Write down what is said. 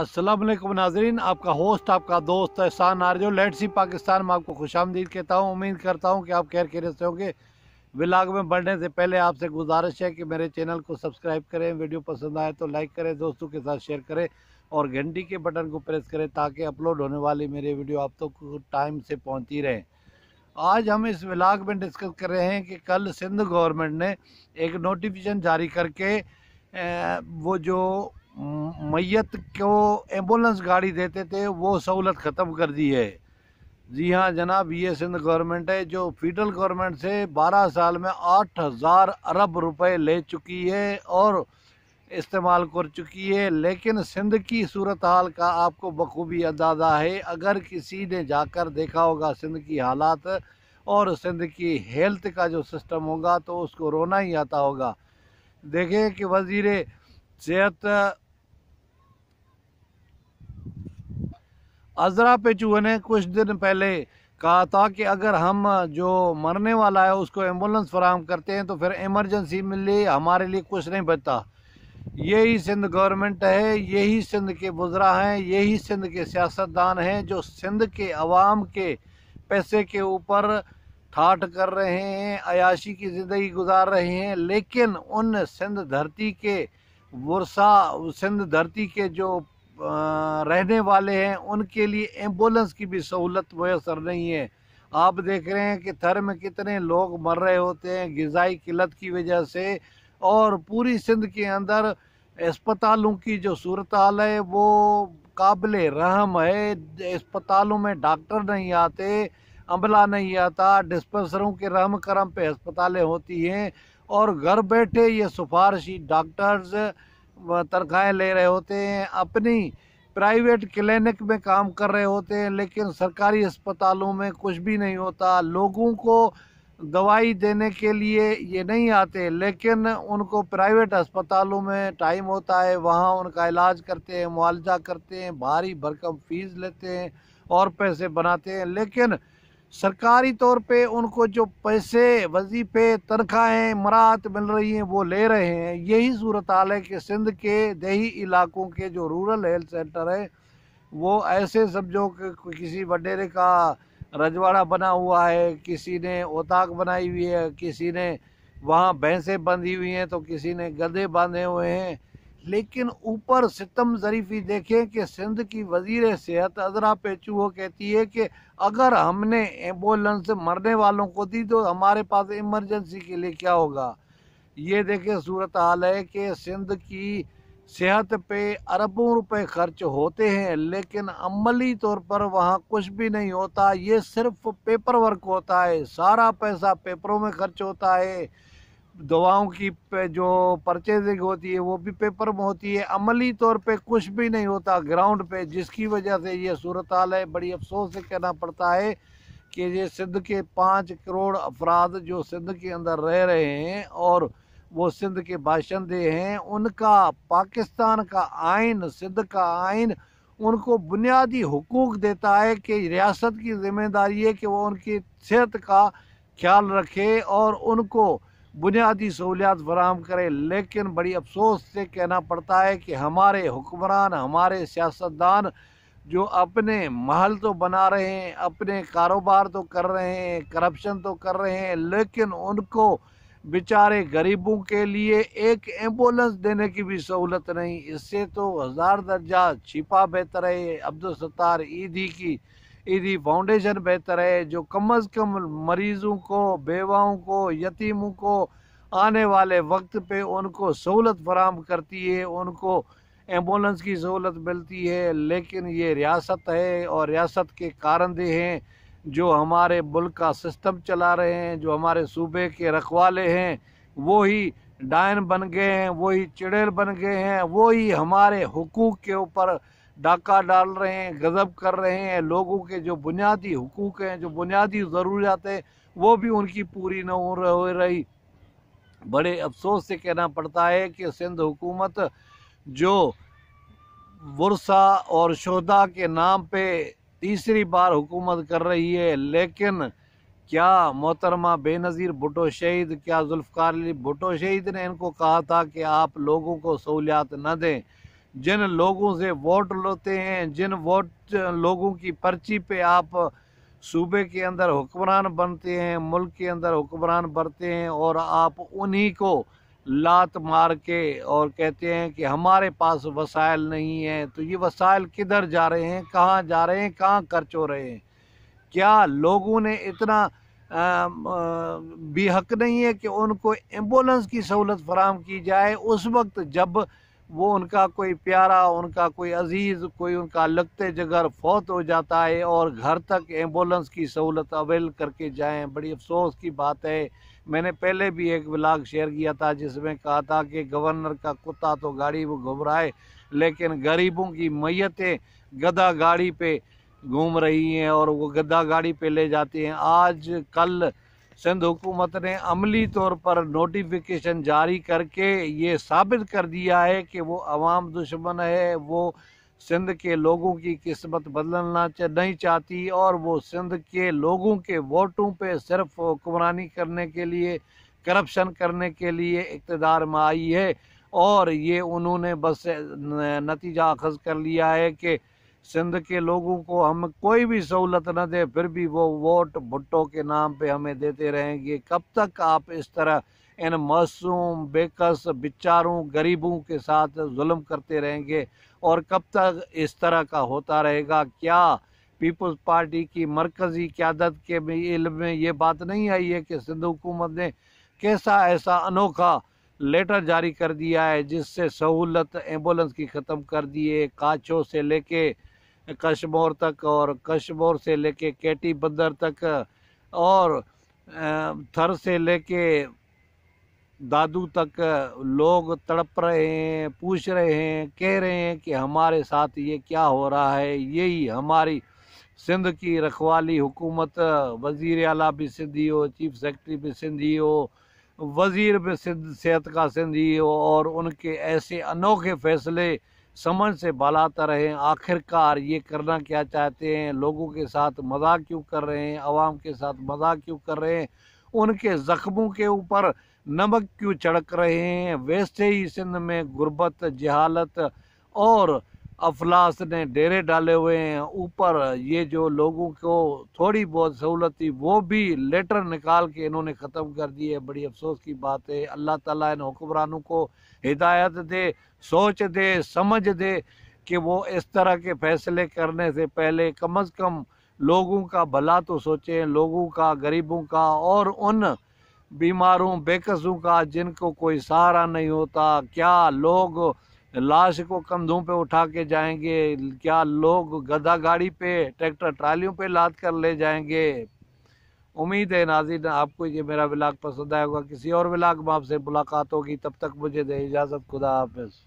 असलम नाजरीन आपका होस्ट आपका दोस्त एहसान आरजो लेट सी पाकिस्तान में आपको खुश आमदीद कहता हूँ उम्मीद करता हूँ कि आप खैर खैरत से होंगे विलाग में बढ़ने से पहले आपसे गुजारिश है कि मेरे चैनल को सब्सक्राइब करें वीडियो पसंद आए तो लाइक करें दोस्तों के साथ शेयर करें और घंटी के बटन को प्रेस करें ताकि अपलोड होने वाली मेरी वीडियो आप तक तो टाइम से पहुँचती रहें आज हम इस विलाग में डिस्कस कर रहे हैं कि कल सिंध गवर्नमेंट ने एक नोटिफिकेशन जारी करके वो जो मैत को एम्बुलेंस गाड़ी देते थे वो सहूलत ख़त्म कर दी है जी हाँ जनाब ये सिंध गवर्नमेंट है जो फेडरल गवर्नमेंट से 12 साल में 8000 अरब रुपए ले चुकी है और इस्तेमाल कर चुकी है लेकिन सिंध की सूरत हाल का आपको बखूबी अंदाज़ा है अगर किसी ने जाकर देखा होगा सिंध की हालात और सिंध की हेल्थ का जो सिस्टम होगा तो उसको रोना ही आता होगा देखें कि वज़ी सेहत अजरा पे चूहे ने कुछ दिन पहले कहा था कि अगर हम जो मरने वाला है उसको एम्बुलेंस फराम करते हैं तो फिर एमरजेंसी में हमारे लिए कुछ नहीं बचता यही सिंध गवर्नमेंट है यही सिंध के बुजरा हैं यही सिंध के सियासतदान हैं जो सिंध के अवाम के पैसे के ऊपर ठाठ कर रहे हैं अयाशी की ज़िंदगी गुजार रहे हैं लेकिन उन सिंध धरती के वर्षा सिंध धरती के जो रहने वाले हैं उनके लिए एम्बुलेंस की भी सहूलत मैसर नहीं है आप देख रहे हैं कि थर में कितने लोग मर रहे होते हैं गज़ाई किल्लत की वजह से और पूरी सिंध के अंदर अस्पतालों की जो सूरत हाल है वो काबिल रहम है अस्पतालों में डॉक्टर नहीं आते अमला नहीं आता डिस्पेंसरों के रहम करम पे अस्पतालें होती हैं और घर बैठे ये सिफारशी डॉक्टर्स तनख्वाहें ले रहे होते हैं अपनी प्राइवेट क्लिनिक में काम कर रहे होते हैं लेकिन सरकारी अस्पतालों में कुछ भी नहीं होता लोगों को दवाई देने के लिए ये नहीं आते लेकिन उनको प्राइवेट अस्पतालों में टाइम होता है वहाँ उनका इलाज करते हैं मुआवजा करते हैं भारी भरकम फीस लेते हैं और पैसे बनाते हैं लेकिन सरकारी तौर पे उनको जो पैसे वजीफ़े तनख्वाहें मराहत मिल रही हैं वो ले रहे हैं यही सूरत हाल है कि सिंध के दही इलाकों के जो रूरल हेल्थ सेंटर है वो ऐसे समझो कि किसी वडेरे का रजवाड़ा बना हुआ है किसी ने ओताक बनाई हुई है किसी ने वहाँ भैंसें बंधी हुई हैं तो किसी ने गधे बांधे हुए हैं लेकिन ऊपर सितम जरीफी देखें कि सिंध की वजीर सेहत अजरा वो कहती है कि अगर हमने एम्बुलेंस मरने वालों को दी तो हमारे पास इमरजेंसी के लिए क्या होगा ये देखें सूरत हाल है कि सिंध की सेहत पे अरबों रुपए खर्च होते हैं लेकिन अमली तौर पर वहाँ कुछ भी नहीं होता ये सिर्फ पेपर वर्क होता है सारा पैसा पेपरों में खर्च होता है दवाओं की जो परचेजिंग होती है वो भी पेपर में होती है अमली तौर पे कुछ भी नहीं होता ग्राउंड पे जिसकी वजह से ये सूरत हाल है बड़ी अफसोस से कहना पड़ता है कि ये सिंध के पाँच करोड़ अफराद जो सिंध के अंदर रह रहे हैं और वो सिंध के बाशिंदे हैं उनका पाकिस्तान का आइन सिंध का आइन उनको बुनियादी हकूक़ देता है कि रियासत की जिम्मेदारी है कि वो उनकी सेहत का ख्याल रखे और उनको बुनियादी सहूलियात फराहम करें लेकिन बड़ी अफसोस से कहना पड़ता है कि हमारे हुक्मरान हमारे सियासतदान जो अपने महल तो बना रहे हैं अपने कारोबार तो कर रहे हैं करप्शन तो कर रहे हैं लेकिन उनको बेचारे गरीबों के लिए एक एम्बुलेंस देने की भी सहूलत नहीं इससे तो हज़ार दर्जा छिपा बेहतर है अब्दुल सत्तार ईदी की यदि फाउंडेशन बेहतर है जो कम अज़ कम मरीज़ों को बेवाओं को यतीमों को आने वाले वक्त पे उनको सहूलत फराम करती है उनको एम्बुलेंस की सहूलत मिलती है लेकिन ये रियासत है और रियासत के कारंदे हैं जो हमारे मुल्क का सिस्टम चला रहे हैं जो हमारे सूबे के रखवाले हैं वो ही डायन बन गए हैं वही चिड़ेल बन गए हैं वही हमारे हकूक़ के ऊपर डाका डाल रहे हैं गज़ब कर रहे हैं लोगों के जो बुनियादी हकूक़ हैं जो बुनियादी ज़रूरियात हैं वो भी उनकी पूरी न हो रही बड़े अफसोस से कहना पड़ता है कि सिंध हुकूमत जो वर्षा और शहदा के नाम पे तीसरी बार हुकूमत कर रही है लेकिन क्या मोहतरमा बेनज़ीर भुटो शहीद क्या जुल्फ़ार भुटो शहीद ने इनको कहा था कि आप लोगों को सहूलियात न दें जिन लोगों से वोट लेते हैं जिन वोट लोगों की पर्ची पे आप सूबे के अंदर हुक्मरान बनते हैं मुल्क के अंदर हुक्मरान बनते हैं और आप उन्हीं को लात मार के और कहते हैं कि हमारे पास वसाइल नहीं हैं तो ये वसाइल किधर जा रहे हैं कहाँ जा रहे हैं कहाँ खर्च हो रहे हैं क्या लोगों ने इतना भी हक नहीं है कि उनको एम्बुलेंस की सहूलत फराम की जाए उस वक्त जब वो उनका कोई प्यारा उनका कोई अजीज़ कोई उनका लगते जगर फौत हो जाता है और घर तक एम्बुलेंस की सहूलत अवेल करके जाएं बड़ी अफसोस की बात है मैंने पहले भी एक ब्लाग शेयर किया था जिसमें कहा था कि गवर्नर का कुत्ता तो गाड़ी वो घुमराए लेकिन गरीबों की मैतें गदा गाड़ी पे घूम रही हैं और वो गदा गाड़ी पे ले जाती हैं आज कल सिंध हुकूमत ने अमली तौर पर नोटिफिकेशन जारी करके ये साबित कर दिया है कि वो अवाम दुश्मन है वो सिंध के लोगों की किस्मत बदलना नहीं चाहती और वो सिंध के लोगों के वोटों पे सिर्फ हुक्मरानी करने के लिए करप्शन करने के लिए इकतदार में आई है और ये उन्होंने बस नतीजा अखज़ कर लिया है कि सिंध के लोगों को हम कोई भी सहूलत न दे फिर भी वो वोट भुट्टो के नाम पे हमें देते रहेंगे कब तक आप इस तरह इन मासूम बेकस बेचारों गरीबों के साथ जुल्म करते रहेंगे और कब तक इस तरह का होता रहेगा क्या पीपल्स पार्टी की मरकज़ी क्यादत के इल्म में ये बात नहीं आई है कि सिंध हुकूमत ने कैसा ऐसा अनोखा लेटर जारी कर दिया है जिससे सहूलत एम्बुलेंस की ख़त्म कर दिए काचों से लेके कश्मोर तक और कश्मोर से लेके केटी बंदर तक और थर से लेके दादू तक लोग तड़प रहे हैं पूछ रहे हैं कह रहे हैं कि हमारे साथ ये क्या हो रहा है यही हमारी सिंध की रखवाली हुकूमत वज़ी अला भी सिंधी हो चीफ सेक्रेटरी भी सिंधी हो वज़ीर भी सिंध सेहत का सिंधी हो और उनके ऐसे अनोखे फैसले समझ से बालाता रहे आखिरकार ये करना क्या चाहते हैं लोगों के साथ मजाक क्यों कर रहे हैं आवाम के साथ मजाक क्यों कर रहे हैं उनके ज़ख्मों के ऊपर नमक क्यों चढ़क रहे हैं वैसे ही सिंध में गुर्बत जहालत और अफलास ने डेरे डाले हुए हैं ऊपर ये जो लोगों को थोड़ी बहुत सहूलत थी वो भी लेटर निकाल के इन्होंने ख़त्म कर दी है बड़ी अफसोस की बात है अल्लाह ताला इन हुक्मरानों को हिदायत दे सोच दे समझ दे कि वो इस तरह के फैसले करने से पहले कम अज़ कम लोगों का भला तो सोचें लोगों का गरीबों का और उन बीमारों बेकसों का जिनको कोई सहारा नहीं होता क्या लोग लाश को कंधों पे उठा के जाएंगे क्या लोग गधा गाड़ी पे ट्रैक्टर ट्रालियों पे लाद कर ले जाएंगे उम्मीद है नाजिन आपको ये मेरा ब्लाग पसंद होगा किसी और ब्लाग में आपसे मुलाकात होगी तब तक मुझे दे इजाज़त खुदा हाफिज़